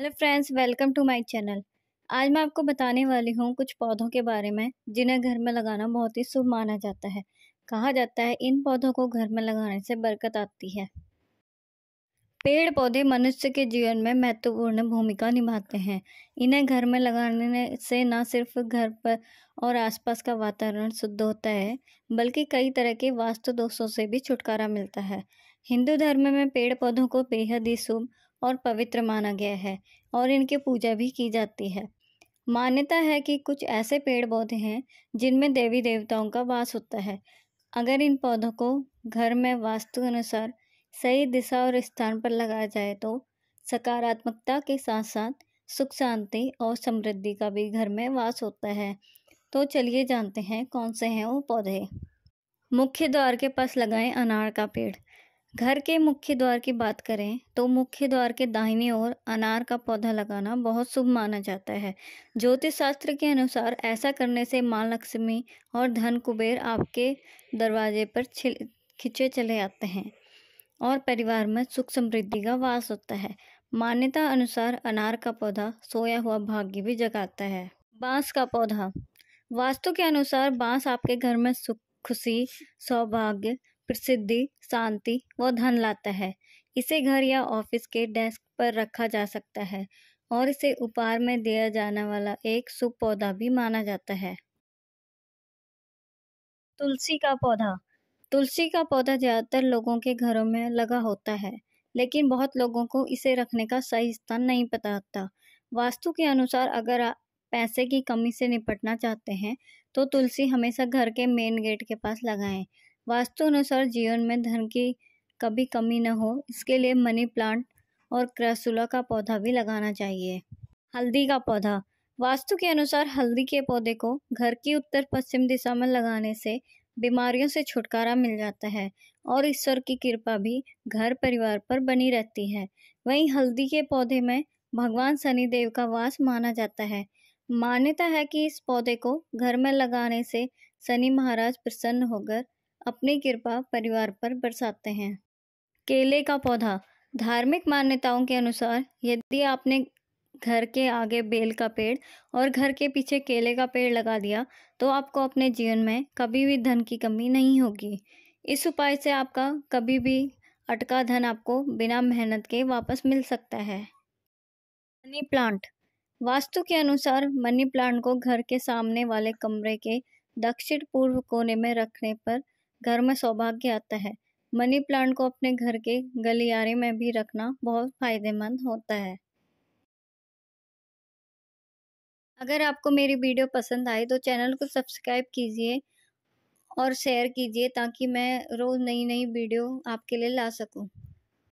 Hello friends welcome to my channel आज मैं आपको बताने वाली हूँ कुछ पौधों के बारे में जिन्हें घर में लगाना बहुत ही शुभ माना जाता है कहा जाता है इन पौधों को घर में लगाने से बरकत आती है पेड़ पौधे मनुष्य के जीवन में महत्वपूर्ण भूमिका निभाते हैं इन्हें घर में लगाने से न सिर्फ घर पर और आसपास का वातावरण शुद्ध होता है बल्कि कई तरह के वास्तु दोषों से भी छुटकारा मिलता है हिंदू धर्म में पेड़ पौधों को बेहद ही शुभ और पवित्र माना गया है और इनकी पूजा भी की जाती है मान्यता है कि कुछ ऐसे पेड़ पौधे हैं जिनमें देवी देवताओं का वास होता है अगर इन पौधों को घर में वास्तु अनुसार सही दिशा और स्थान पर लगाया जाए तो सकारात्मकता के साथ साथ सुख शांति और समृद्धि का भी घर में वास होता है तो चलिए जानते हैं कौन से हैं वो पौधे मुख्य द्वार के पास लगाएं अनार का पेड़ घर के मुख्य द्वार की बात करें तो मुख्य द्वार के दाहिनी ओर अनार का पौधा लगाना बहुत शुभ माना जाता है ज्योतिष शास्त्र के अनुसार ऐसा करने से माँ लक्ष्मी और धन कुबेर आपके दरवाजे पर खिंचे चले आते हैं और परिवार में सुख समृद्धि का वास होता है मान्यता अनुसार अनार का पौधा सोया हुआ भाग्य भी जगाता है बांस का पौधा वास्तु के अनुसार बांस आपके घर में सुख खुशी सौभाग्य प्रसिद्धि शांति व धन लाता है इसे घर या ऑफिस के डेस्क पर रखा जा सकता है और इसे उपहार में दिया जाने वाला एक शुभ पौधा भी माना जाता है तुलसी का पौधा तुलसी का पौधा ज़्यादातर लोगों के घरों में लगा होता है लेकिन बहुत लोगों को इसे रखने का सही स्थान नहीं पता होता वास्तु के अनुसार अगर आप पैसे की कमी से निपटना चाहते हैं तो तुलसी हमेशा घर के मेन गेट के पास लगाएं वास्तु अनुसार जीवन में धन की कभी कमी न हो इसके लिए मनी प्लांट और क्रसुला का पौधा भी लगाना चाहिए हल्दी का पौधा वास्तु के अनुसार हल्दी के पौधे को घर की उत्तर पश्चिम दिशा में लगाने से बीमारियों से छुटकारा मिल जाता है और ईश्वर की कृपा भी घर परिवार पर बनी रहती है वहीं हल्दी के पौधे में भगवान शनिदेव का वास माना जाता है मान्यता है कि इस पौधे को घर में लगाने से शनि महाराज प्रसन्न होकर अपनी कृपा परिवार पर बरसाते हैं केले का पौधा धार्मिक मान्यताओं के अनुसार यदि आपने घर के आगे बेल का पेड़ और घर के पीछे केले का पेड़ लगा दिया तो आपको अपने जीवन में कभी भी धन की कमी नहीं होगी इस उपाय से आपका कभी भी अटका धन आपको बिना मेहनत के वापस मिल सकता है मनी प्लांट वास्तु के अनुसार मनी प्लांट को घर के सामने वाले कमरे के दक्षिण पूर्व कोने में रखने पर घर में सौभाग्य आता है मनी प्लांट को अपने घर के गलियारे में भी रखना बहुत फायदेमंद होता है अगर आपको मेरी वीडियो पसंद आए तो चैनल को सब्सक्राइब कीजिए और शेयर कीजिए ताकि मैं रोज़ नई नई वीडियो आपके लिए ला सकूं।